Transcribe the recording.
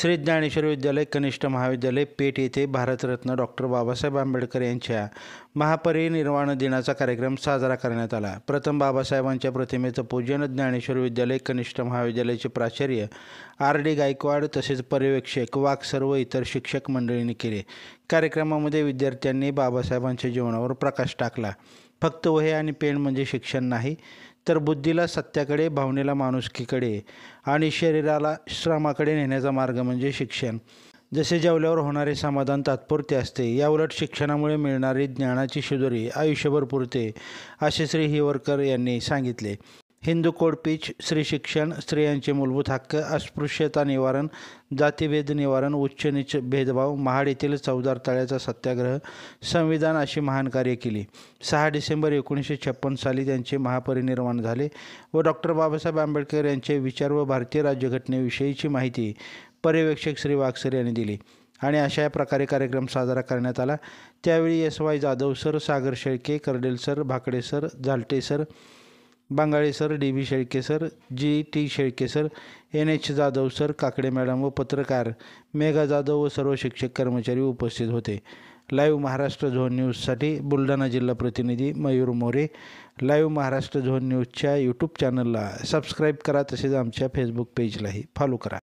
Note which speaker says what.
Speaker 1: श्री ज्ञानेश्वर विद्यालय कनिष्ठ महाविद्यालय पेठ येथे भारतरत्न डॉक्टर बाबासाहेब आंबेडकर यांच्या महापरिनिर्वाण दिनाचा कार्यक्रम साजरा करण्यात आला प्रथम बाबासाहेबांच्या प्रतिमेचं पूजन ज्ञानेश्वर विद्यालय कनिष्ठ महाविद्यालयाचे प्राचार्य आर डी गायकवाड तसेच पर्यवेक्षक वाघ सर्व इतर शिक्षक मंडळींनी केले कार्यक्रमामध्ये विद्यार्थ्यांनी बाबासाहेबांच्या जीवनावर प्रकाश टाकला फक्त वहे आणि पेन म्हणजे शिक्षण नाही तर बुद्धीला सत्याकडे भावनेला माणुसकीकडे आणि शरीराला श्रमाकडे नेण्याचा मार्ग म्हणजे शिक्षण जसे जेवल्यावर होणारे समाधान तात्पुरते असते या उलट शिक्षणामुळे मिळणारी ज्ञानाची शिदोरी आयुष्यभर पुरते असे श्री हिवरकर यांनी सांगितले हिंदू कोडपीच स्त्री शिक्षण स्त्रियांचे मूलभूत हक्क अस्पृश्यता निवारण जातीभेद निवारण उच्च निच भेदभाव महाड येथील चौदार तळ्याचा सत्याग्रह संविधान अशी महान कार्य केली सहा डिसेंबर एकोणीसशे छप्पन साली त्यांचे महापरिनिर्वाण झाले व डॉक्टर बाबासाहेब आंबेडकर यांचे विचार व भारतीय राज्यघटनेविषयीची माहिती पर्यवेक्षक श्री वागसर यांनी दिली आणि अशा प्रकारे कार्यक्रम साजरा करण्यात आला त्यावेळी S Y Jadhav sir Sagar Shelke Kardel sir Bhakade sir Zalte sir Bangale sir D V Shelke sir G T Shelke sir N H Jadhav sir Kakade madam व पत्रकार मेघा जाधव व सर्व शिक्षक कर्मचारी उपस्थित होते लाईव्ह महाराष्ट्र झोन न्यूजसाठी बुलढाणा जिल्हा प्रतिनिधी मयूर मोरे लाईव्ह महाराष्ट्र झोन न्यूजच्या यूट्यूब चॅनलला सबस्क्राईब करा तसेच आमच्या फेसबुक पेजलाही फॉलो करा